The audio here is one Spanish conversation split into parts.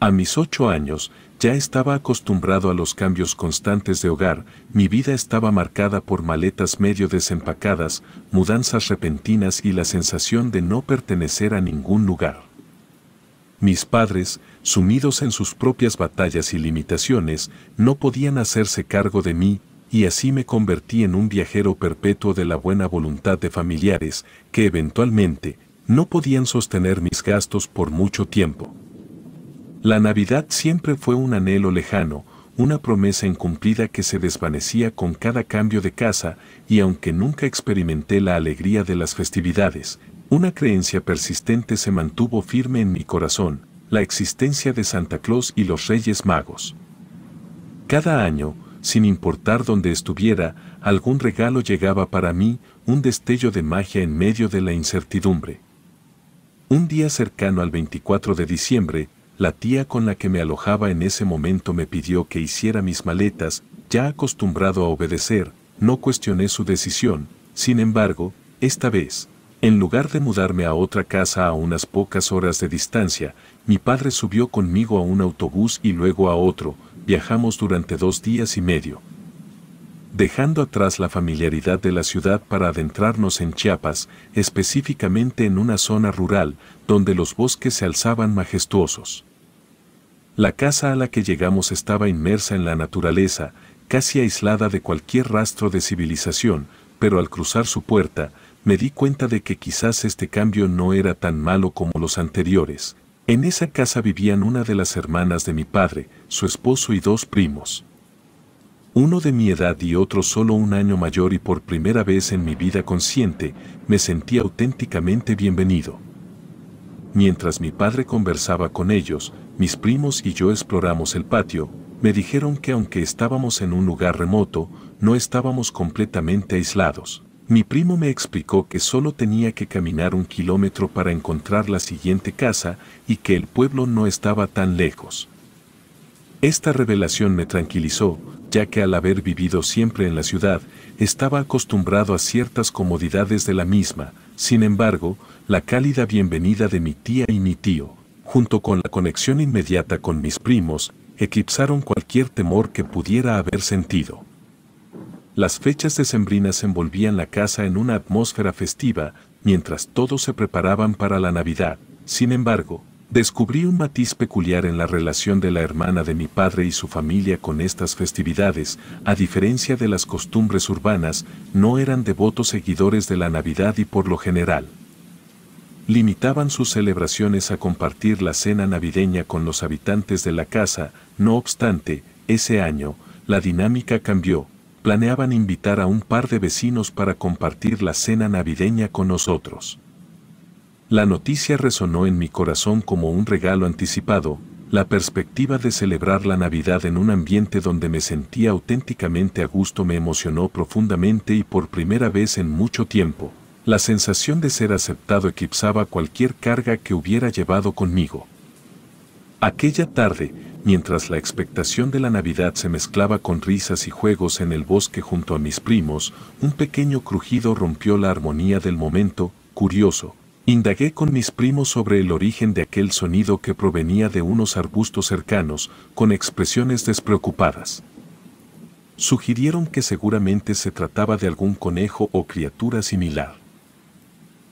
A mis ocho años, ya estaba acostumbrado a los cambios constantes de hogar, mi vida estaba marcada por maletas medio desempacadas, mudanzas repentinas y la sensación de no pertenecer a ningún lugar. Mis padres, sumidos en sus propias batallas y limitaciones, no podían hacerse cargo de mí, y así me convertí en un viajero perpetuo de la buena voluntad de familiares, que eventualmente no podían sostener mis gastos por mucho tiempo. La Navidad siempre fue un anhelo lejano, una promesa incumplida que se desvanecía con cada cambio de casa, y aunque nunca experimenté la alegría de las festividades, una creencia persistente se mantuvo firme en mi corazón, la existencia de Santa Claus y los Reyes Magos. Cada año, sin importar dónde estuviera, algún regalo llegaba para mí, un destello de magia en medio de la incertidumbre. Un día cercano al 24 de diciembre, la tía con la que me alojaba en ese momento me pidió que hiciera mis maletas, ya acostumbrado a obedecer, no cuestioné su decisión, sin embargo, esta vez, en lugar de mudarme a otra casa a unas pocas horas de distancia, mi padre subió conmigo a un autobús y luego a otro, viajamos durante dos días y medio. Dejando atrás la familiaridad de la ciudad para adentrarnos en Chiapas, específicamente en una zona rural, donde los bosques se alzaban majestuosos. La casa a la que llegamos estaba inmersa en la naturaleza, casi aislada de cualquier rastro de civilización, pero al cruzar su puerta, me di cuenta de que quizás este cambio no era tan malo como los anteriores. En esa casa vivían una de las hermanas de mi padre, su esposo y dos primos. Uno de mi edad y otro solo un año mayor y por primera vez en mi vida consciente, me sentí auténticamente bienvenido. Mientras mi padre conversaba con ellos, mis primos y yo exploramos el patio, me dijeron que aunque estábamos en un lugar remoto, no estábamos completamente aislados. Mi primo me explicó que solo tenía que caminar un kilómetro para encontrar la siguiente casa y que el pueblo no estaba tan lejos. Esta revelación me tranquilizó, ya que al haber vivido siempre en la ciudad, estaba acostumbrado a ciertas comodidades de la misma, sin embargo, la cálida bienvenida de mi tía y mi tío junto con la conexión inmediata con mis primos, eclipsaron cualquier temor que pudiera haber sentido. Las fechas decembrinas envolvían la casa en una atmósfera festiva, mientras todos se preparaban para la Navidad. Sin embargo, descubrí un matiz peculiar en la relación de la hermana de mi padre y su familia con estas festividades, a diferencia de las costumbres urbanas, no eran devotos seguidores de la Navidad y por lo general, limitaban sus celebraciones a compartir la cena navideña con los habitantes de la casa, no obstante, ese año, la dinámica cambió, planeaban invitar a un par de vecinos para compartir la cena navideña con nosotros. La noticia resonó en mi corazón como un regalo anticipado, la perspectiva de celebrar la Navidad en un ambiente donde me sentía auténticamente a gusto me emocionó profundamente y por primera vez en mucho tiempo. La sensación de ser aceptado eclipsaba cualquier carga que hubiera llevado conmigo. Aquella tarde, mientras la expectación de la Navidad se mezclaba con risas y juegos en el bosque junto a mis primos, un pequeño crujido rompió la armonía del momento, curioso. Indagué con mis primos sobre el origen de aquel sonido que provenía de unos arbustos cercanos, con expresiones despreocupadas. Sugirieron que seguramente se trataba de algún conejo o criatura similar.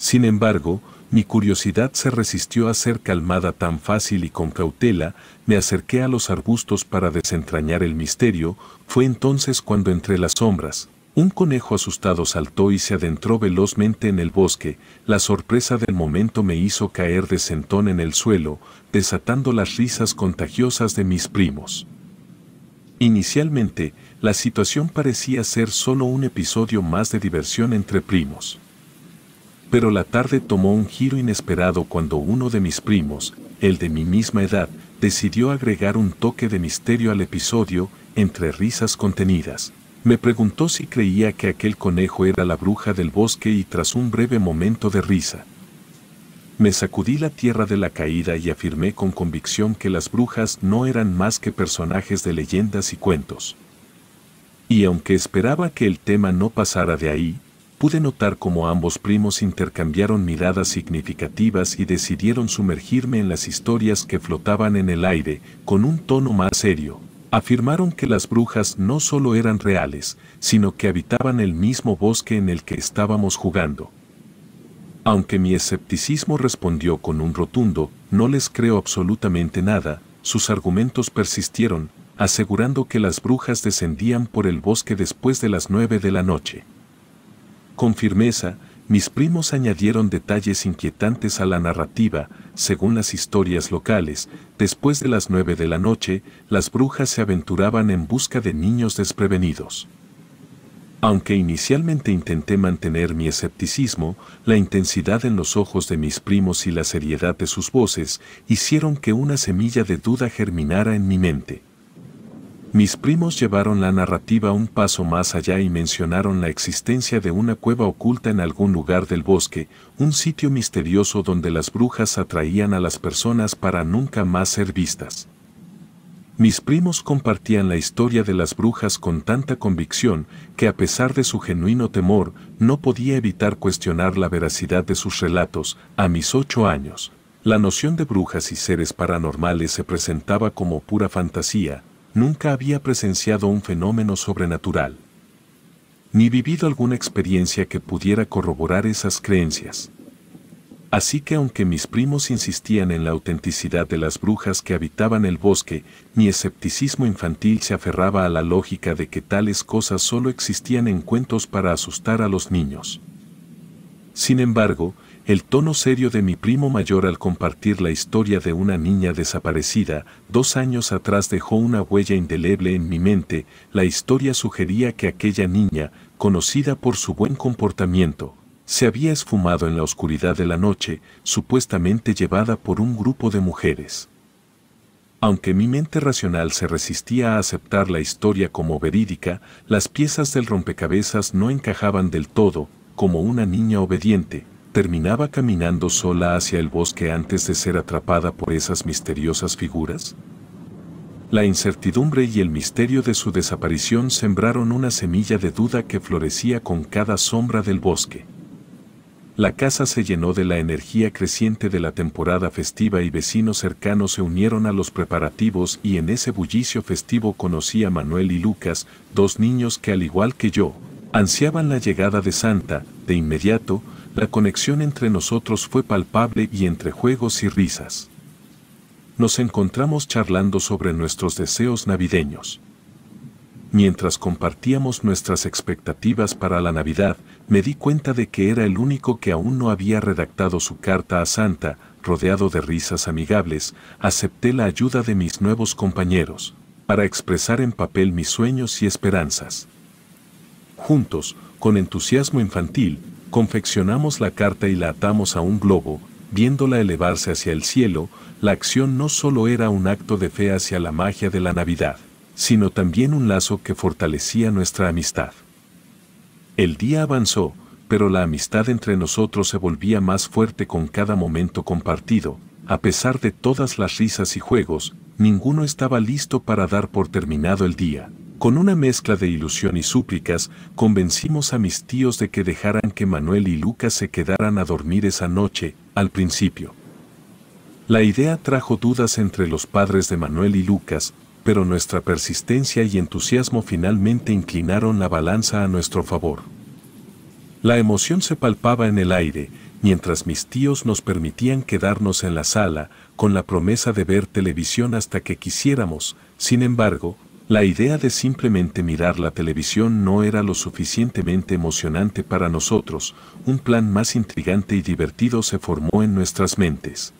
Sin embargo, mi curiosidad se resistió a ser calmada tan fácil y con cautela, me acerqué a los arbustos para desentrañar el misterio, fue entonces cuando entre las sombras, un conejo asustado saltó y se adentró velozmente en el bosque, la sorpresa del momento me hizo caer de sentón en el suelo, desatando las risas contagiosas de mis primos. Inicialmente, la situación parecía ser solo un episodio más de diversión entre primos. Pero la tarde tomó un giro inesperado cuando uno de mis primos, el de mi misma edad, decidió agregar un toque de misterio al episodio, entre risas contenidas. Me preguntó si creía que aquel conejo era la bruja del bosque y tras un breve momento de risa. Me sacudí la tierra de la caída y afirmé con convicción que las brujas no eran más que personajes de leyendas y cuentos. Y aunque esperaba que el tema no pasara de ahí, pude notar cómo ambos primos intercambiaron miradas significativas y decidieron sumergirme en las historias que flotaban en el aire, con un tono más serio. Afirmaron que las brujas no solo eran reales, sino que habitaban el mismo bosque en el que estábamos jugando. Aunque mi escepticismo respondió con un rotundo, no les creo absolutamente nada, sus argumentos persistieron, asegurando que las brujas descendían por el bosque después de las nueve de la noche. Con firmeza, mis primos añadieron detalles inquietantes a la narrativa, según las historias locales, después de las nueve de la noche, las brujas se aventuraban en busca de niños desprevenidos. Aunque inicialmente intenté mantener mi escepticismo, la intensidad en los ojos de mis primos y la seriedad de sus voces hicieron que una semilla de duda germinara en mi mente. Mis primos llevaron la narrativa un paso más allá y mencionaron la existencia de una cueva oculta en algún lugar del bosque, un sitio misterioso donde las brujas atraían a las personas para nunca más ser vistas. Mis primos compartían la historia de las brujas con tanta convicción que a pesar de su genuino temor, no podía evitar cuestionar la veracidad de sus relatos a mis ocho años. La noción de brujas y seres paranormales se presentaba como pura fantasía, nunca había presenciado un fenómeno sobrenatural, ni vivido alguna experiencia que pudiera corroborar esas creencias. Así que aunque mis primos insistían en la autenticidad de las brujas que habitaban el bosque, mi escepticismo infantil se aferraba a la lógica de que tales cosas solo existían en cuentos para asustar a los niños. Sin embargo, el tono serio de mi primo mayor al compartir la historia de una niña desaparecida dos años atrás dejó una huella indeleble en mi mente. La historia sugería que aquella niña, conocida por su buen comportamiento, se había esfumado en la oscuridad de la noche, supuestamente llevada por un grupo de mujeres. Aunque mi mente racional se resistía a aceptar la historia como verídica, las piezas del rompecabezas no encajaban del todo, como una niña obediente, terminaba caminando sola hacia el bosque antes de ser atrapada por esas misteriosas figuras? La incertidumbre y el misterio de su desaparición sembraron una semilla de duda que florecía con cada sombra del bosque. La casa se llenó de la energía creciente de la temporada festiva y vecinos cercanos se unieron a los preparativos y en ese bullicio festivo conocí a Manuel y Lucas, dos niños que al igual que yo, ansiaban la llegada de Santa, de inmediato, la conexión entre nosotros fue palpable y entre juegos y risas. Nos encontramos charlando sobre nuestros deseos navideños. Mientras compartíamos nuestras expectativas para la Navidad, me di cuenta de que era el único que aún no había redactado su carta a Santa, rodeado de risas amigables, acepté la ayuda de mis nuevos compañeros, para expresar en papel mis sueños y esperanzas. Juntos, con entusiasmo infantil, confeccionamos la carta y la atamos a un globo, viéndola elevarse hacia el cielo, la acción no solo era un acto de fe hacia la magia de la Navidad, sino también un lazo que fortalecía nuestra amistad. El día avanzó, pero la amistad entre nosotros se volvía más fuerte con cada momento compartido, a pesar de todas las risas y juegos, ninguno estaba listo para dar por terminado el día. Con una mezcla de ilusión y súplicas, convencimos a mis tíos de que dejaran que Manuel y Lucas se quedaran a dormir esa noche, al principio. La idea trajo dudas entre los padres de Manuel y Lucas, pero nuestra persistencia y entusiasmo finalmente inclinaron la balanza a nuestro favor. La emoción se palpaba en el aire, mientras mis tíos nos permitían quedarnos en la sala, con la promesa de ver televisión hasta que quisiéramos, sin embargo, la idea de simplemente mirar la televisión no era lo suficientemente emocionante para nosotros, un plan más intrigante y divertido se formó en nuestras mentes.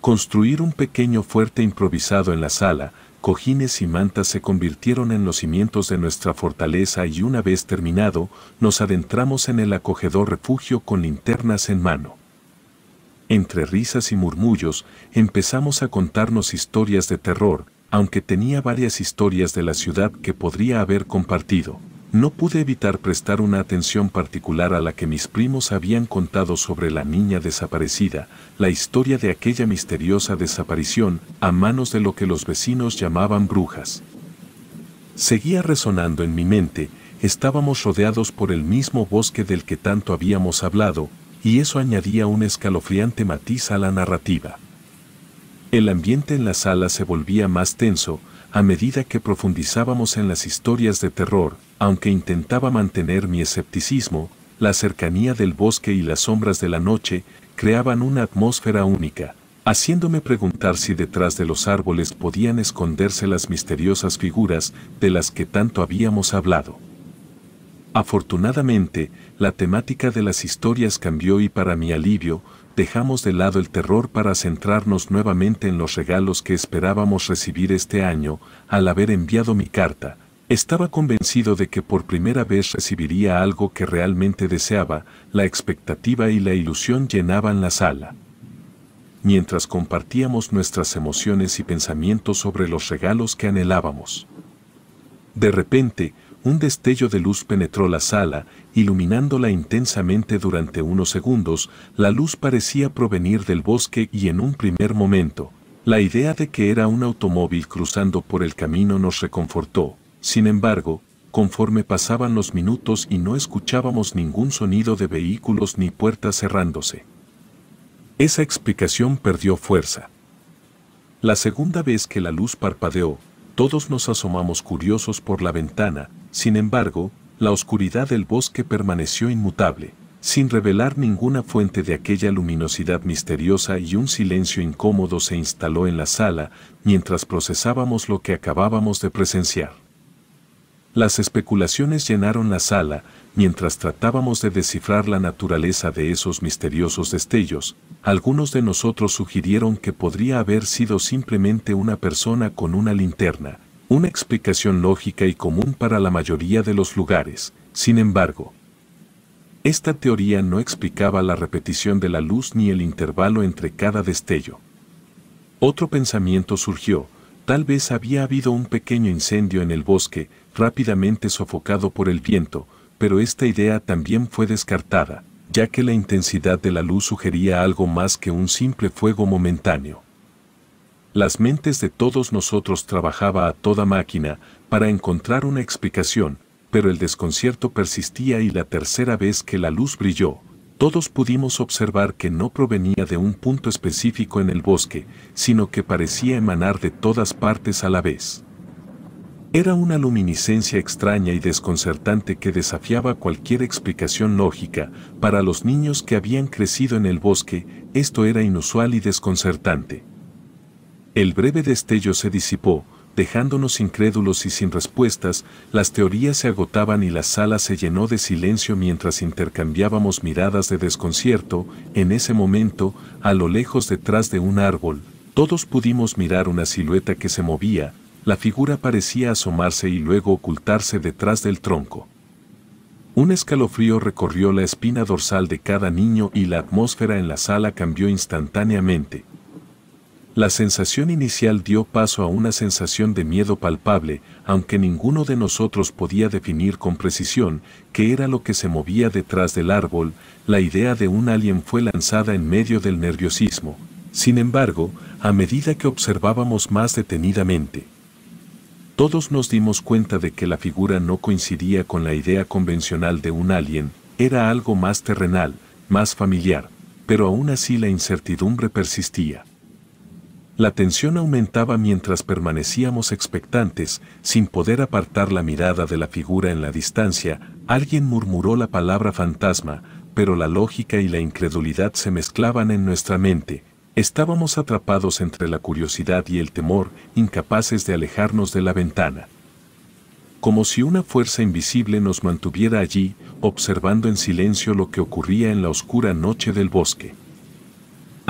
Construir un pequeño fuerte improvisado en la sala, cojines y mantas se convirtieron en los cimientos de nuestra fortaleza y una vez terminado, nos adentramos en el acogedor refugio con linternas en mano. Entre risas y murmullos, empezamos a contarnos historias de terror, aunque tenía varias historias de la ciudad que podría haber compartido, no pude evitar prestar una atención particular a la que mis primos habían contado sobre la niña desaparecida, la historia de aquella misteriosa desaparición a manos de lo que los vecinos llamaban brujas. Seguía resonando en mi mente, estábamos rodeados por el mismo bosque del que tanto habíamos hablado, y eso añadía un escalofriante matiz a la narrativa. El ambiente en la sala se volvía más tenso a medida que profundizábamos en las historias de terror, aunque intentaba mantener mi escepticismo, la cercanía del bosque y las sombras de la noche creaban una atmósfera única, haciéndome preguntar si detrás de los árboles podían esconderse las misteriosas figuras de las que tanto habíamos hablado. Afortunadamente, la temática de las historias cambió y para mi alivio, dejamos de lado el terror para centrarnos nuevamente en los regalos que esperábamos recibir este año al haber enviado mi carta. Estaba convencido de que por primera vez recibiría algo que realmente deseaba, la expectativa y la ilusión llenaban la sala. Mientras compartíamos nuestras emociones y pensamientos sobre los regalos que anhelábamos. De repente, un destello de luz penetró la sala, iluminándola intensamente durante unos segundos, la luz parecía provenir del bosque y en un primer momento, la idea de que era un automóvil cruzando por el camino nos reconfortó. Sin embargo, conforme pasaban los minutos y no escuchábamos ningún sonido de vehículos ni puertas cerrándose. Esa explicación perdió fuerza. La segunda vez que la luz parpadeó, todos nos asomamos curiosos por la ventana, sin embargo, la oscuridad del bosque permaneció inmutable, sin revelar ninguna fuente de aquella luminosidad misteriosa y un silencio incómodo se instaló en la sala mientras procesábamos lo que acabábamos de presenciar. Las especulaciones llenaron la sala mientras tratábamos de descifrar la naturaleza de esos misteriosos destellos. Algunos de nosotros sugirieron que podría haber sido simplemente una persona con una linterna, una explicación lógica y común para la mayoría de los lugares, sin embargo. Esta teoría no explicaba la repetición de la luz ni el intervalo entre cada destello. Otro pensamiento surgió, tal vez había habido un pequeño incendio en el bosque, rápidamente sofocado por el viento, pero esta idea también fue descartada, ya que la intensidad de la luz sugería algo más que un simple fuego momentáneo las mentes de todos nosotros trabajaba a toda máquina para encontrar una explicación, pero el desconcierto persistía y la tercera vez que la luz brilló, todos pudimos observar que no provenía de un punto específico en el bosque, sino que parecía emanar de todas partes a la vez. Era una luminiscencia extraña y desconcertante que desafiaba cualquier explicación lógica. Para los niños que habían crecido en el bosque, esto era inusual y desconcertante. El breve destello se disipó, dejándonos incrédulos y sin respuestas, las teorías se agotaban y la sala se llenó de silencio mientras intercambiábamos miradas de desconcierto, en ese momento, a lo lejos detrás de un árbol, todos pudimos mirar una silueta que se movía, la figura parecía asomarse y luego ocultarse detrás del tronco. Un escalofrío recorrió la espina dorsal de cada niño y la atmósfera en la sala cambió instantáneamente, la sensación inicial dio paso a una sensación de miedo palpable, aunque ninguno de nosotros podía definir con precisión qué era lo que se movía detrás del árbol, la idea de un alien fue lanzada en medio del nerviosismo. Sin embargo, a medida que observábamos más detenidamente, todos nos dimos cuenta de que la figura no coincidía con la idea convencional de un alien, era algo más terrenal, más familiar, pero aún así la incertidumbre persistía. La tensión aumentaba mientras permanecíamos expectantes, sin poder apartar la mirada de la figura en la distancia, alguien murmuró la palabra fantasma, pero la lógica y la incredulidad se mezclaban en nuestra mente. Estábamos atrapados entre la curiosidad y el temor, incapaces de alejarnos de la ventana como si una fuerza invisible nos mantuviera allí, observando en silencio lo que ocurría en la oscura noche del bosque.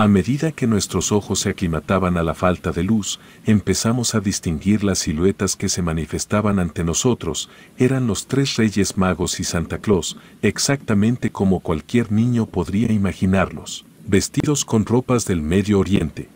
A medida que nuestros ojos se aclimataban a la falta de luz, empezamos a distinguir las siluetas que se manifestaban ante nosotros, eran los tres reyes magos y Santa Claus, exactamente como cualquier niño podría imaginarlos, vestidos con ropas del Medio Oriente.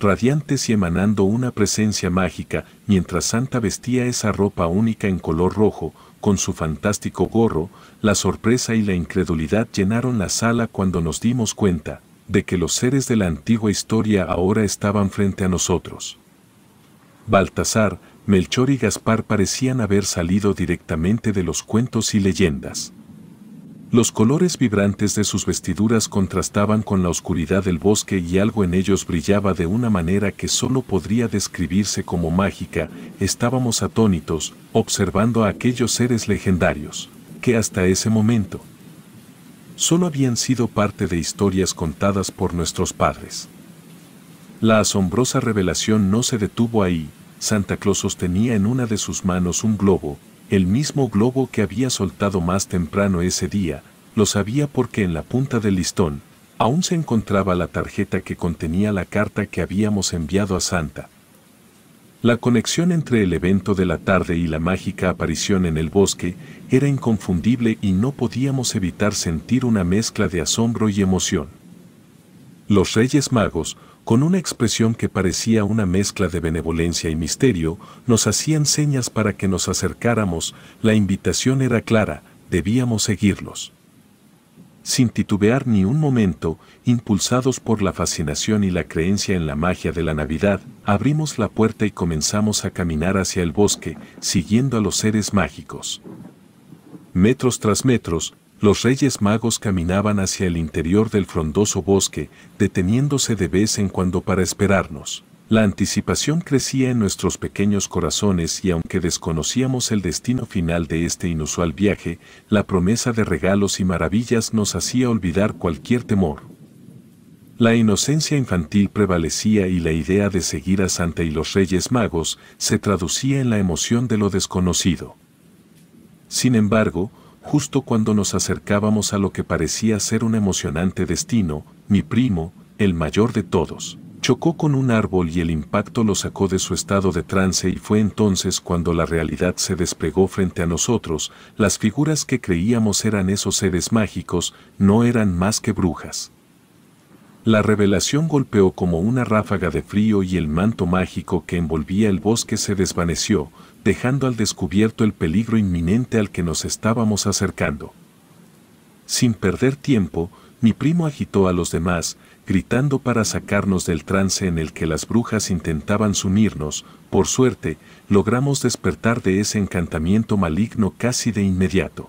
Radiantes y emanando una presencia mágica, mientras Santa vestía esa ropa única en color rojo, con su fantástico gorro, la sorpresa y la incredulidad llenaron la sala cuando nos dimos cuenta, de que los seres de la antigua historia ahora estaban frente a nosotros. Baltasar, Melchor y Gaspar parecían haber salido directamente de los cuentos y leyendas. Los colores vibrantes de sus vestiduras contrastaban con la oscuridad del bosque y algo en ellos brillaba de una manera que solo podría describirse como mágica. Estábamos atónitos, observando a aquellos seres legendarios, que hasta ese momento, solo habían sido parte de historias contadas por nuestros padres. La asombrosa revelación no se detuvo ahí, Santa Claus sostenía en una de sus manos un globo, el mismo globo que había soltado más temprano ese día, lo sabía porque en la punta del listón aún se encontraba la tarjeta que contenía la carta que habíamos enviado a Santa, la conexión entre el evento de la tarde y la mágica aparición en el bosque era inconfundible y no podíamos evitar sentir una mezcla de asombro y emoción. Los Reyes Magos, con una expresión que parecía una mezcla de benevolencia y misterio, nos hacían señas para que nos acercáramos, la invitación era clara, debíamos seguirlos sin titubear ni un momento, impulsados por la fascinación y la creencia en la magia de la Navidad, abrimos la puerta y comenzamos a caminar hacia el bosque, siguiendo a los seres mágicos. Metros tras metros, los reyes magos caminaban hacia el interior del frondoso bosque, deteniéndose de vez en cuando para esperarnos. La anticipación crecía en nuestros pequeños corazones y aunque desconocíamos el destino final de este inusual viaje, la promesa de regalos y maravillas nos hacía olvidar cualquier temor. La inocencia infantil prevalecía y la idea de seguir a Santa y los Reyes Magos se traducía en la emoción de lo desconocido. Sin embargo, justo cuando nos acercábamos a lo que parecía ser un emocionante destino, mi primo, el mayor de todos, Chocó con un árbol y el impacto lo sacó de su estado de trance y fue entonces cuando la realidad se desplegó frente a nosotros, las figuras que creíamos eran esos seres mágicos no eran más que brujas. La revelación golpeó como una ráfaga de frío y el manto mágico que envolvía el bosque se desvaneció, dejando al descubierto el peligro inminente al que nos estábamos acercando. Sin perder tiempo, mi primo agitó a los demás, gritando para sacarnos del trance en el que las brujas intentaban sumirnos, por suerte, logramos despertar de ese encantamiento maligno casi de inmediato.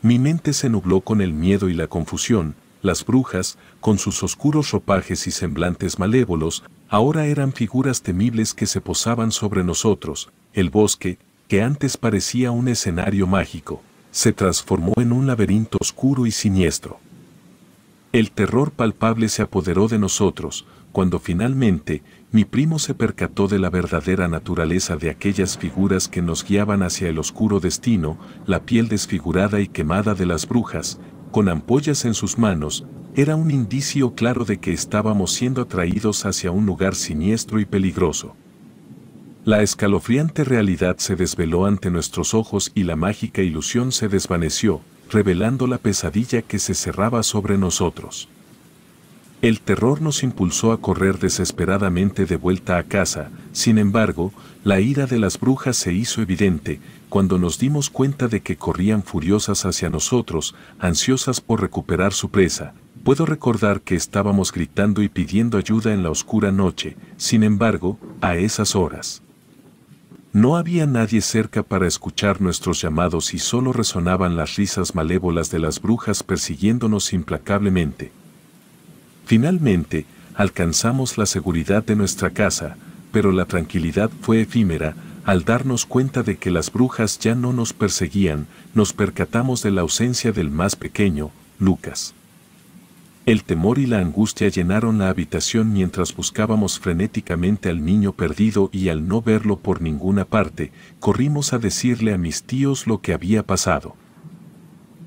Mi mente se nubló con el miedo y la confusión, las brujas, con sus oscuros ropajes y semblantes malévolos, ahora eran figuras temibles que se posaban sobre nosotros, el bosque, que antes parecía un escenario mágico, se transformó en un laberinto oscuro y siniestro. El terror palpable se apoderó de nosotros, cuando finalmente mi primo se percató de la verdadera naturaleza de aquellas figuras que nos guiaban hacia el oscuro destino, la piel desfigurada y quemada de las brujas, con ampollas en sus manos, era un indicio claro de que estábamos siendo atraídos hacia un lugar siniestro y peligroso. La escalofriante realidad se desveló ante nuestros ojos y la mágica ilusión se desvaneció, revelando la pesadilla que se cerraba sobre nosotros. El terror nos impulsó a correr desesperadamente de vuelta a casa, sin embargo, la ira de las brujas se hizo evidente cuando nos dimos cuenta de que corrían furiosas hacia nosotros, ansiosas por recuperar su presa. Puedo recordar que estábamos gritando y pidiendo ayuda en la oscura noche, sin embargo, a esas horas. No había nadie cerca para escuchar nuestros llamados y solo resonaban las risas malévolas de las brujas persiguiéndonos implacablemente. Finalmente, alcanzamos la seguridad de nuestra casa, pero la tranquilidad fue efímera, al darnos cuenta de que las brujas ya no nos perseguían, nos percatamos de la ausencia del más pequeño, Lucas. El temor y la angustia llenaron la habitación mientras buscábamos frenéticamente al niño perdido y al no verlo por ninguna parte, corrimos a decirle a mis tíos lo que había pasado.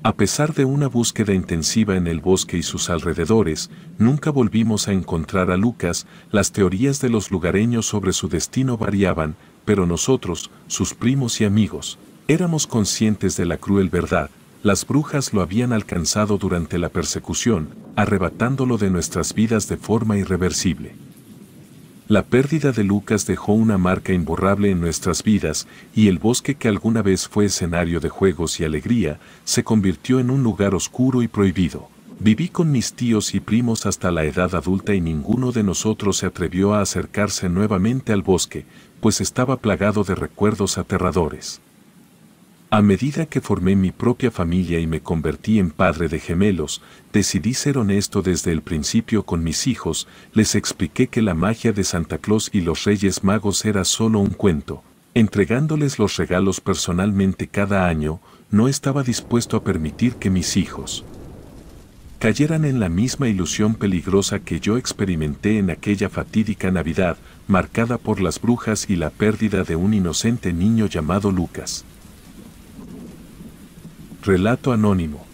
A pesar de una búsqueda intensiva en el bosque y sus alrededores, nunca volvimos a encontrar a Lucas, las teorías de los lugareños sobre su destino variaban, pero nosotros, sus primos y amigos, éramos conscientes de la cruel verdad, las brujas lo habían alcanzado durante la persecución, arrebatándolo de nuestras vidas de forma irreversible. La pérdida de Lucas dejó una marca imborrable en nuestras vidas y el bosque que alguna vez fue escenario de juegos y alegría se convirtió en un lugar oscuro y prohibido. Viví con mis tíos y primos hasta la edad adulta y ninguno de nosotros se atrevió a acercarse nuevamente al bosque, pues estaba plagado de recuerdos aterradores. A medida que formé mi propia familia y me convertí en padre de gemelos, decidí ser honesto desde el principio con mis hijos, les expliqué que la magia de Santa Claus y los Reyes Magos era solo un cuento. Entregándoles los regalos personalmente cada año, no estaba dispuesto a permitir que mis hijos cayeran en la misma ilusión peligrosa que yo experimenté en aquella fatídica Navidad, marcada por las brujas y la pérdida de un inocente niño llamado Lucas. Relato Anónimo